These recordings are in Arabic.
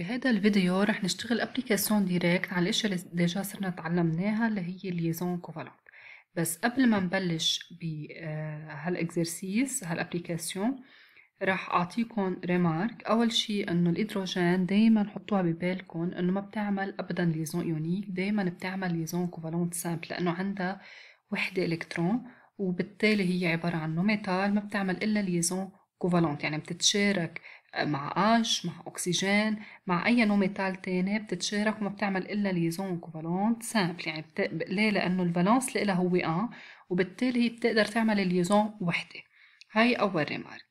بهذا الفيديو رح نشتغل ابليكاسيون ديريكت على الاشياء اللي ديجا صرنا تعلمناها اللي هي ليزون كوفالونت بس قبل ما نبلش بهالاكزرسيس آه، هالابليكاسيون رح اعطيكم ريمارك اول شي انه الهيدروجين دايما حطوها ببالكم انه ما بتعمل ابدا ليزون ايونيك دايما بتعمل ليزون كوفالونت سامبل لانه عندها وحده الكترون وبالتالي هي عباره عن ميتال ما بتعمل الا ليزون كوفالونت يعني بتتشارك مع اش مع أكسجين مع أي نوع ميتال تاني بتتشارك وما بتعمل إلا ليزون كوفالونت سامبل يعني بت... ليه لأنه الفالانس لها هو أن وبالتالي هي بتقدر تعمل ليزون وحدة هاي أول ريمارك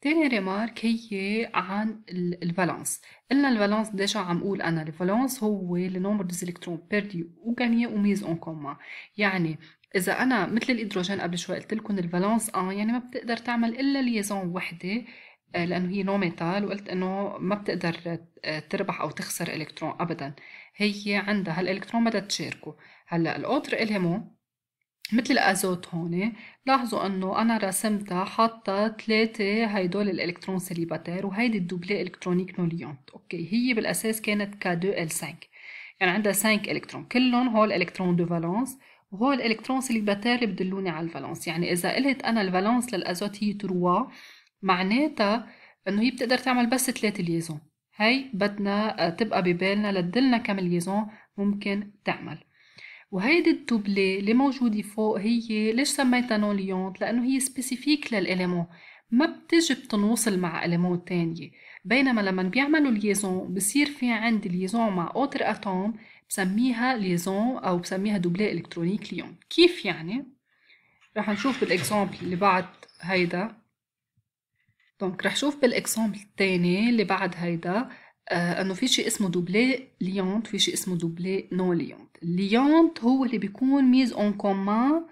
تاني ريمارك هي عن البالانس قلنا البالانس ديجا عم اقول انا البالانس هو النومبر ديز الكترون بيردي وغاني وميز اون كومان يعني اذا انا مثل الهيدروجين قبل شوي قلت لكم البالانس ان آه، يعني ما بتقدر تعمل الا ليزون وحده آه، لانه هي نو ميتال وقلت انه ما بتقدر آه، تربح او تخسر الكترون ابدا هي عندها هالالكترون بدها تشاركه هلا الاوتر الهمو مثل الازوت هون لاحظوا انه انا رسمتها حاطه ثلاثه هيدول الالكترون سيليباتير وهيدي الدوبلي الكترونيك نوليونت اوكي هي بالاساس كانت ك 2 ال 5 يعني عندها 5 الكترون كلهم هول الكترون دو فالونس وهول الكترون سيليباتير بدلوني على الفالونس يعني اذا قلت انا الفالونس للازوت هي 3 معناتها انه هي بتقدر تعمل بس ثلاثة ليزون هاي بدنا آه، تبقى ببالنا لتدلنا كم ليزون ممكن تعمل وهيدي الدوبلي اللي موجودة فوق هي ليش سميتها نون ليونت لأنه هي سبيسيفيك للإليمون ما بتجي بتنوصل مع إليمون تانية بينما لما بيعملوا ليزون بصير في عندي ليزون مع أوتر أتوم بسميها ليزون أو بسميها دوبلي إلكترونيك ليون كيف يعني؟ رح نشوف بالإكزامبل اللي بعد هيدا دونك رح شوف بالاكزامبل الثاني اللي بعد هيدا آه انه في شيء اسمه دوبلي ليونت في شيء اسمه دوبلي نو ليونت ليونت هو اللي بيكون ميز اون كومان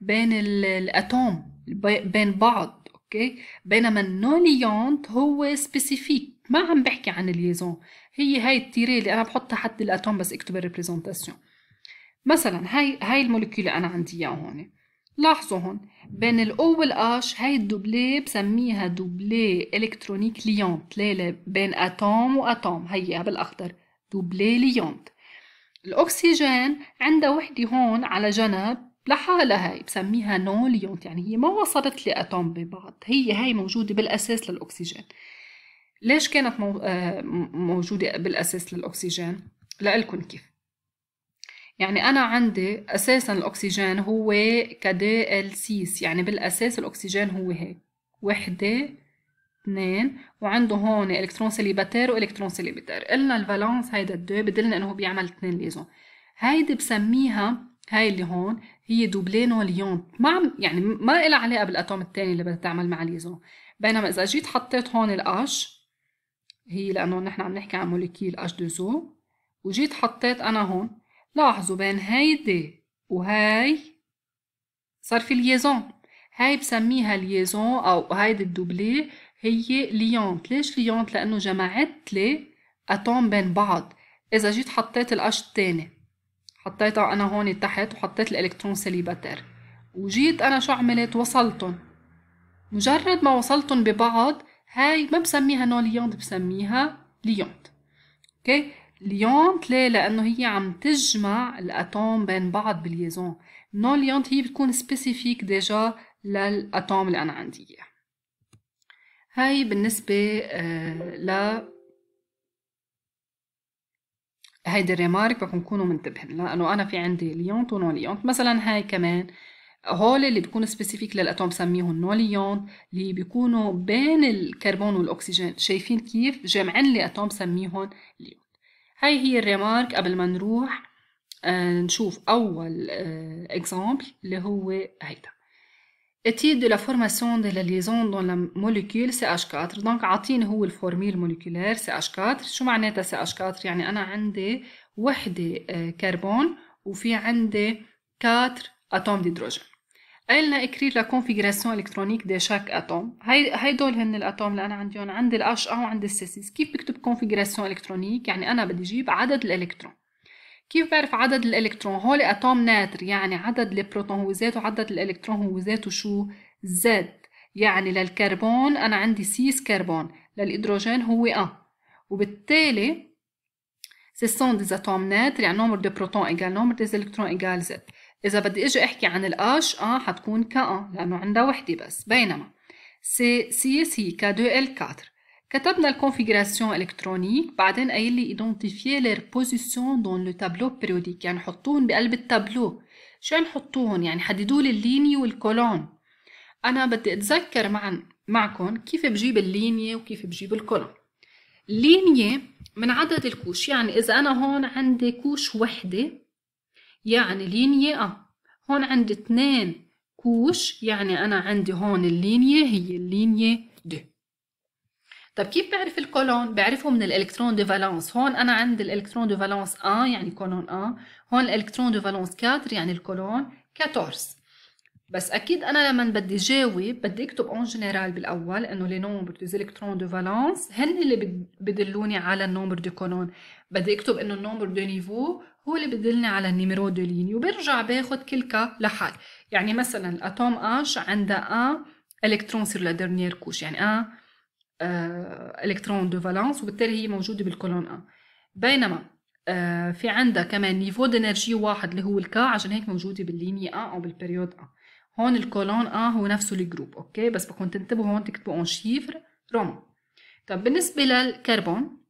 بين الاتوم بين بعض اوكي بينما النو ليونت هو سبيسيفيك ما عم بحكي عن الليزون هي هاي التيري اللي انا بحطها حد الاتوم بس اكتب الريبريزنتاسيون مثلا هاي هاي اللي انا عندي اياها هون لاحظوا هون بين الأو والآش هاي الدوبلي بسميها دوبلي إلكترونيك ليونت ليلة بين أتوم وأتوم هي بالأخضر دوبلي ليونت الأكسجين عندها وحدة هون على جنب لحالها هاي بسميها نون ليونت يعني هي ما وصلت لأتوم ببعض هي هاي موجودة بالأساس للأكسجين ليش كانت آه، موجودة بالأساس للأكسجين؟ لألكن كيف يعني أنا عندي أساسا الأكسجين هو كدي السيس يعني بالأساس الأكسجين هو هيك وحدة اثنين وعنده هون إلكترون سليباتير وإلكترون سليباتير قلنا الفالانس هيدا الدو بدلنا إنه هو بيعمل اثنين ليزون هيدي بسميها هاي اللي هون هي دوبلينو ليون ما عم يعني ما لها علاقة بالأتوم الثاني اللي بدها تعمل مع ليزون بينما إذا جيت حطيت هون الأش هي لأنه نحن عم نحكي عن موليكيل اش دو زو وجيت حطيت أنا هون لاحظوا بين هاي دي وهاي صار في ليزون هاي بسميها ليزون أو هيدي الدوبلي هي ليونت ليش ليونت لأنه جمعت لي أتوم بين بعض إذا جيت حطيت الأش التاني حطيتها أنا هون تحت وحطيت الإلكترون سليباتر وجيت أنا شو عملت وصلتهم مجرد ما وصلتهم ببعض هاي ما بسميها نون ليونت بسميها ليونت اوكي ليونت ليه لانه هي عم تجمع الاتوم بين بعض باليزون نون ليونت هي بتكون سبيسيفيك ديجا للاتوم اللي انا عندي اياه هاي بالنسبه آه، ل هيدي الريمارك بدكم تكونوا منتبهين لانه انا في عندي ليونت ونون ليونت مثلا هاي كمان هول اللي بيكونوا سبيسيفيك للاتوم بسميهم نوليون اللي بيكونوا بين الكربون والاكسجين شايفين كيف جامعين لي اتوم بسميهم ليون هاي هي الريمارك قبل ما نروح آه، نشوف أول اكزامبل آه، اللي هو هيدا دو لا فورماسيون دو لا ليزون دون لا موليكول سي اش CH4 دونك عاطيني هو الفورميل موليكولير سي اش 4 شو معناتها سي اش 4 يعني أنا عندي وحدة كربون آه، وفي عندي 4 أتوم ديدروجين قلنا اكريت لكونفيجراسيون الكترونيك دي شاك اتوم هي هيدول هن الاتوم اللي انا هون عندي الاش او عند السيسيس كيف بكتب كونفيجراسيون الكترونيك يعني انا بدي اجيب عدد الالكترون كيف بعرف عدد الالكترون هول اتوم ناتر يعني عدد البروتون هو ذاته عدد الالكترون هو ذاته شو زد يعني للكربون انا عندي 6 كربون للهيدروجين هو 1 وبالتالي سيسون ديز اتوم ناتر يعني نومبر دي بروتون ايجال نومبر دي الكترون ايجال زد إذا بدي أجي أحكي عن الأش آه حتكون كأن لأنه عندها وحدة بس بينما سي سي سي دو ال كاتر كتبنا الكونفيغوراسيون الكترونيك بعدين قايل لي ايدونتيفيي لير بوزيسيون دون لو تابلو بيريوديك يعني حطوهم بقلب التابلو شو يعني حطوهم يعني حددوا لي الليني والكولون انا بدي اتذكر معا معكم كيف بجيب اللينية وكيف بجيب الكولون اللينية من عدد الكوش يعني اذا انا هون عندي كوش وحدة يعني لينية أ آه. هون عندي اثنين كوش يعني أنا عندي هون اللينية هي اللينية د طب كيف بعرف الكولون؟ بعرفه من الالكترون دو فالانس، هون أنا عندي الالكترون دو فالانس أ يعني كولون أ، هون الالكترون دو فالانس 4 يعني الكولون 14 بس أكيد أنا لما بدي جاوب بدي أكتب أون جينيرال بالأول إنه لي نومبر دو زيلكترون دو فالونس هن اللي بدلوني على النومبر دو كولون، بدي أكتب إنه النومبر دو نيفو هو اللي بدلني على النيميرو دو ليني وبرجع باخد كل كا لحال يعني مثلا الاتوم اش عندها ان الكترون سير لا ديرنيير كوش يعني ان آه، الكترون دو فالانس وبالتالي هي موجوده بالكولون ان بينما آه، في عندها كمان نيفو دينرجي واحد اللي هو الكا عشان هيك موجوده بالليني ان او بالبريود ان هون الكولون ان هو نفسه الجروب اوكي بس بدكم تنتبهوا هون تكتبوا اون شيفر رومان طب بالنسبه للكربون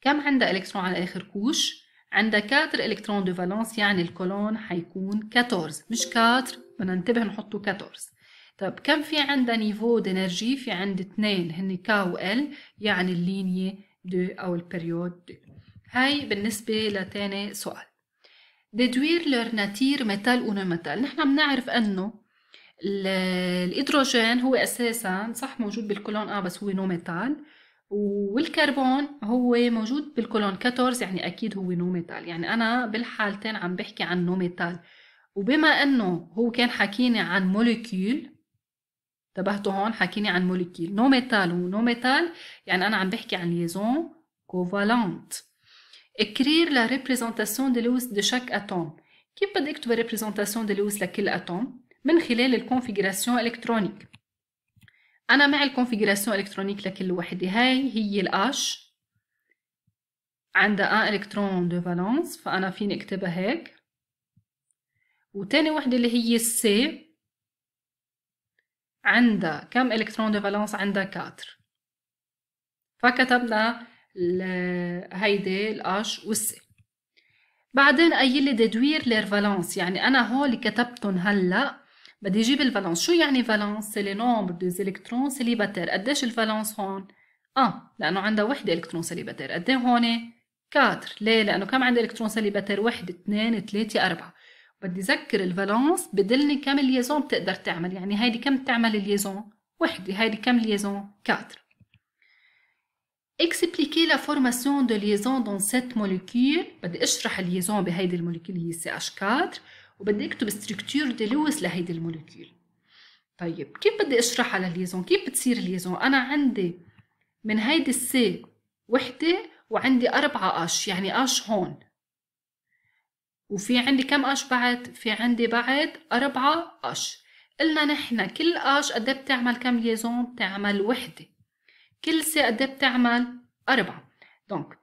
كم عندها الكترون على اخر كوش عندها 4 الكترون دو فالونس يعني الكولون حيكون 14 مش 4 بدنا ننتبه نحطه 14 طب كم في عندها نيفو دينرجي في عند اثنين هن كا و ال يعني اللينية دو او البريود دو هاي بالنسبة لتاني سؤال ديدوير لور ناتير ميتال ونو ميتال نحن بنعرف انه الهيدروجين هو اساسا صح موجود بالكولون اه بس هو نو ميتال والكربون هو موجود بالكولون 14 يعني اكيد هو نوميتال يعني انا بالحالتين عم بحكي عن نوميتال وبما انه هو كان حكيني عن موليكيول انتبهتوا هون حكيني عن موليكيول نوميتال ونوميتال يعني انا عم بحكي عن ليزون كوفالانت اكرير لا ريبريزونتاسيون دي لويس de شاك اتوم كيف بدي اكتب ريبريزونتاسيون دي لويس لكل اتوم من خلال الكونفيجراسيون الكترونيك أنا مع الكونفيجراسيون إلكترونيك لكل وحدة هاي هي الأش عندها أن إلكترون دو فالانس فأنا فيني أكتبها هيك وتاني وحدة اللي هي السي عندها كم إلكترون دو فالانس عندها 4 فكتبنا هيدي الأش والسي بعدين قايل لي ديدوير لير فالانس يعني أنا هول كتبتهم هلأ بدي جيب الفالانس شو يعني فالانس سي لي نومبر دو الكترون سيليباتير قديش الفالانس هون اه لانه عندها وحده الكترون سيليباتير قد ايه هون 4 ليه لانه كم عندها الكترون سيليباتير وحده 2 3 4 بدي اذكر الفالانس بدلني كم الليزون بتقدر تعمل يعني هيدي كم بتعمل الليزون وحده هيدي كم ليزون 4 expliquer la formation de liaison dans cette molécule بدي اشرح الليزون بهيدي الموليكيول هي اش 4 وبدي اكتب ستركتور لويس لهيدي الموليكيول طيب كيف بدي اشرحها الليزون كيف بتصير الليزون انا عندي من هيدي السي وحده وعندي أربعة أش يعني أش هون وفي عندي كم أش بعد؟ في عندي بعد أربعة أش قلنا نحن كل أش قد إيه بتعمل كم ليزون؟ بتعمل وحدة كل سي قد إيه بتعمل أربعة دونك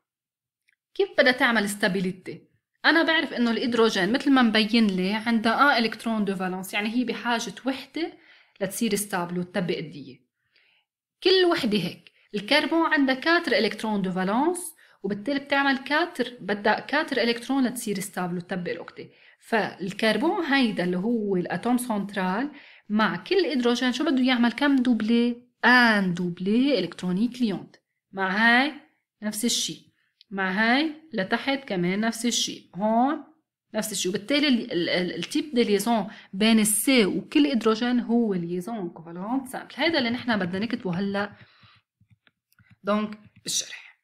كيف بدها تعمل ستابيليتي؟ أنا بعرف إنه الإيدروجين مثل ما مبين لي عندها آه إلكترون دو فالانس يعني هي بحاجة وحدة لتصير ستابل وتبقى الدية كل وحدة هيك الكربون عندها كاتر إلكترون دو فالانس وبالتالي بتعمل كاتر بدها كاتر إلكترون لتصير ستابل وتبقى الاوكتي فالكربون هيدا اللي هو الأتوم سنترال مع كل إيدروجين شو بده يعمل كم دوبلي ان دوبلي إلكترونيك ليونت مع هاي نفس الشيء مع هاي لتحت كمان نفس الشيء هون نفس الشيء وبالتالي التيب دي ليزون بين السي وكل هيدروجين هو ليزون كوفالونت سامبل هذا اللي نحن بدنا نكتبه هلا دونك بالشرح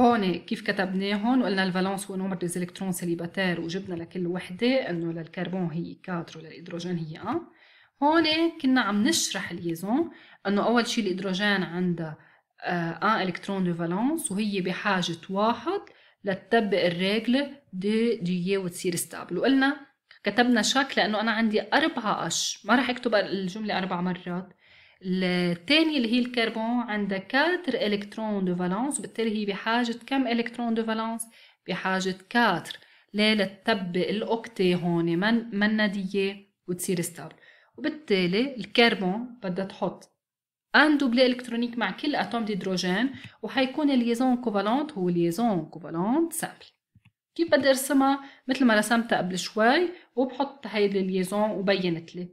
هون كيف هون وقلنا الفالونس هو نمر دي الكترون سيليباتير وجبنا لكل وحده انه للكربون هي 4 وللهيدروجين هي 1 هون كنا عم نشرح الليزون انه اول شيء الهيدروجين عندها ان آه، آه، الكترون دو فالونس وهي بحاجه واحد لتطبق الريجل دي دي وتصير ستابل وقلنا كتبنا شك لانه انا عندي اربعه اش ما راح اكتب الجمله اربع مرات الثانية اللي هي الكربون عندها 4 الكترون دو فالونس وبالتالي هي بحاجة كم الكترون دو فالونس؟ بحاجة 4 ليه لتطبق الاوكتي هون من مندية وتصير ستابل وبالتالي الكربون بدها تحط ان دوبلي الكترونيك مع كل اتوم هيدروجين وحيكون الليزون كوفالونت هو ليزون كوفالونت سامبل كيف بدي ارسمها مثل ما رسمتها قبل شوي وبحط هيدي الليزون وبينت لي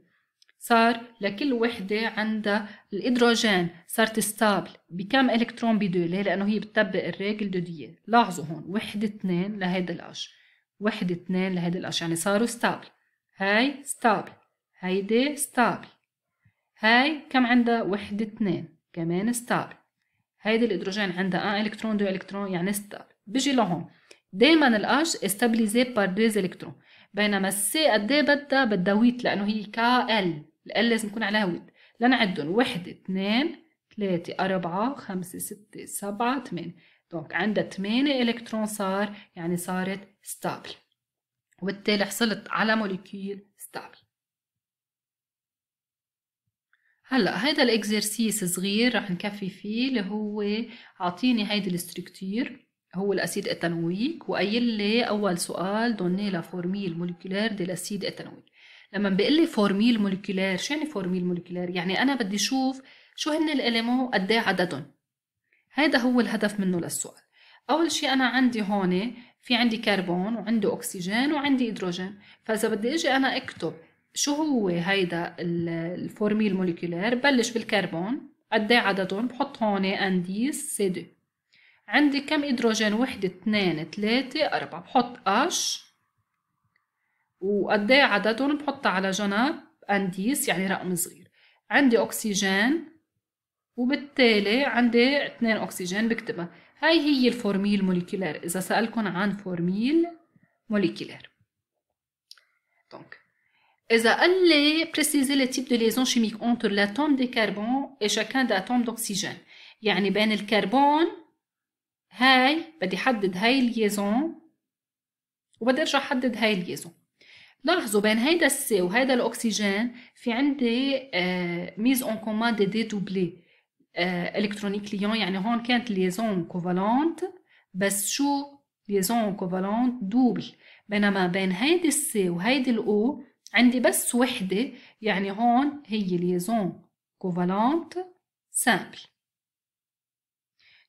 صار لكل وحدة عندها الهيدروجين صارت ستابل بكم إلكترون بدو ليه؟ لأنه هي بتطبق الريجل دو دي لاحظوا هون وحدة اثنين لهيدا الأش وحدة اثنين لهيدا الأش يعني صاروا ستابل هاي ستابل هيدي ستابل هاي كم عندها وحدة اثنين كمان ستار هيدي الهيدروجين عندها ان آه، إلكترون دو إلكترون يعني ستار بيجي لهون دايما الأش استابليزي بار ديز إلكترون بينما السي قد ايه بدها بدها ويت لأنه هي كا ال ال لازم يكون عليها ويت لنعدهم وحدة اثنين ثلاثه أربعة خمسة ستة سبعة ثمانيه دونك عندها ثمانيه إلكترون صار يعني صارت ستابل وبالتالي حصلت على موليكيول ستابل هلا هيدا الاكزرسيس صغير رح نكفي فيه اللي هو اعطيني هيدي الاستركتير هو الاسيد اتانويك وقايل لي اول سؤال دوني لا فورميل مولكيولير دي الاسيد اتانويك لما بيقول لي فورميل مولكيولير شو يعني فورميل مولكيولير يعني انا بدي اشوف شو هن الاليمون قد ايه عددهم هذا هو الهدف منه للسؤال اول شيء انا عندي هون في عندي كربون وعندي اكسجين وعندي هيدروجين فاذا بدي اجي انا اكتب شو هو هيدا الفورميل موليكولير بلش بالكربون قد ايه عددهم بحط هون انديس سي دو عندي كم هيدروجين وحدة اتنين 3 أربعة بحط اش وقد ايه عددهم بحطها على جنب انديس يعني رقم صغير عندي أكسجين وبالتالي عندي اثنين أكسجين بكتبها هاي هي الفورميل موليكولير إذا سألكن عن فورميل موليكولير دونك إذا قال لي بريسيزي لي تيب دو ليزون شيميك اونتر لاتوم دي كربون اي شاكان داتوم دوكسيجين يعني بين الكربون هاي بدي حدد هاي الليزون وبدي ارجع حدد هاي الليزون لاحظوا بين هيدا السي وهيدا الاكسجين في عندي ميز اون كومان دي دي دوبلي الكترونيك ليون يعني هون كانت ليزون كوفالونت بس شو ليزون كوفالونت دوبل بينما بين هيدي السي وهيدي الاو عندي بس وحدة يعني هون هي ليزون كوفالانت سامبل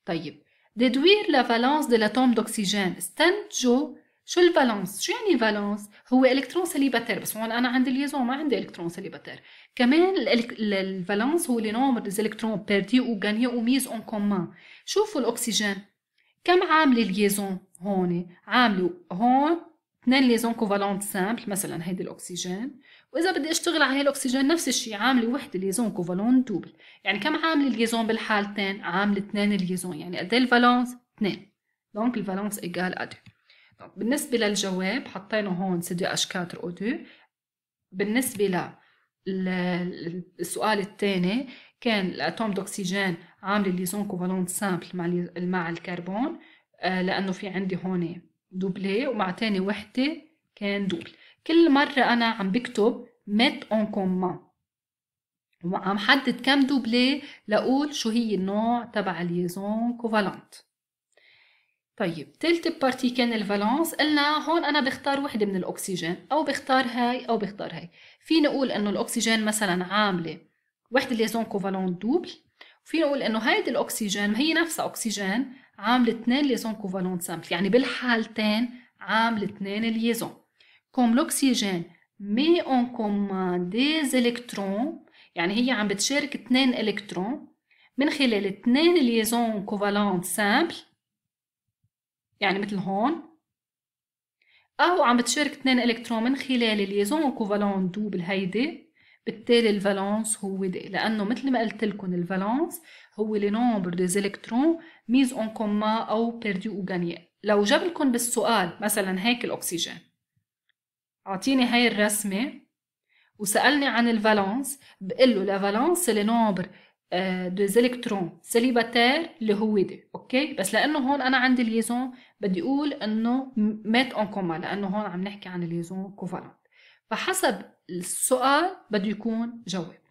طيب ديدوير لا دي لاتوم دوكسيجين استنتجوا شو الفالانس شو يعني فالانس هو الكترون سليباتير بس هون انا عندي ليزون ما عندي الكترون سليباتير كمان الفالانس هو لي نومبر ديز الكترون بيردي او غاني او ميز اون كومان شوفوا الاكسجين كم عامله الليزون هون عامله هون اثنين ليزون كوفالونت سامبل مثلا هيدي الاكسجين واذا بدي اشتغل على هي الاكسجين نفس الشيء عامله وحده ليزون كوفالونت دوبل يعني كم عامله الليزون بالحالتين عامله اثنين ليزون يعني قد ايه الفالونس اثنين دونك الفالونس ايجال ادو بالنسبه للجواب حطينا هون سي دي اش 4 او 2 بالنسبه ل السؤال الثاني كان الاتوم دوكسيجين عامله ليزون كوفالونت سامبل مع مع الكربون آه، لانه في عندي هون دوبلي ومع تاني وحدة كان دوبل كل مرة أنا عم بكتب مت اون كومان وعم حدد كم دوبلي لأقول شو هي النوع تبع الليزون كوفالانت طيب تالت بارتي كان الفالانس قلنا هون انا بختار وحده من الاكسجين او بختار هاي او بختار هاي فيني اقول انه الاكسجين مثلا عامله وحده ليزون كوفالون دوبل وفيني اقول انه هيدي الاكسجين ما هي نفسها اكسجين عامل اثنين ليزون كوفالون سامبل يعني بالحالتين عامل اثنين ليزون كوم لوكسيجين مي اون كومان ديز الكترون يعني هي عم بتشارك اثنين الكترون من خلال اثنين ليزون كوفالون سامبل يعني مثل هون أو عم بتشارك اثنين إلكترون من خلال ليزون كوفالون دوبل هيدي بالتالي الفالانس هو دي لانه مثل ما قلت لكم الفالانس هو لي نومبر دي الكترون ميز اون كوما او بيردي او غاني لو جاب لكم بالسؤال مثلا هيك الاكسجين اعطيني هاي الرسمه وسالني عن الفالانس بقول له لا فالانس لي نومبر دو الكترون سيليباتير اللي هو دي اوكي بس لانه هون انا عندي ليزون بدي اقول انه ميت اون كوما لانه هون عم نحكي عن ليزون كوفالون فحسب السؤال بده يكون جواب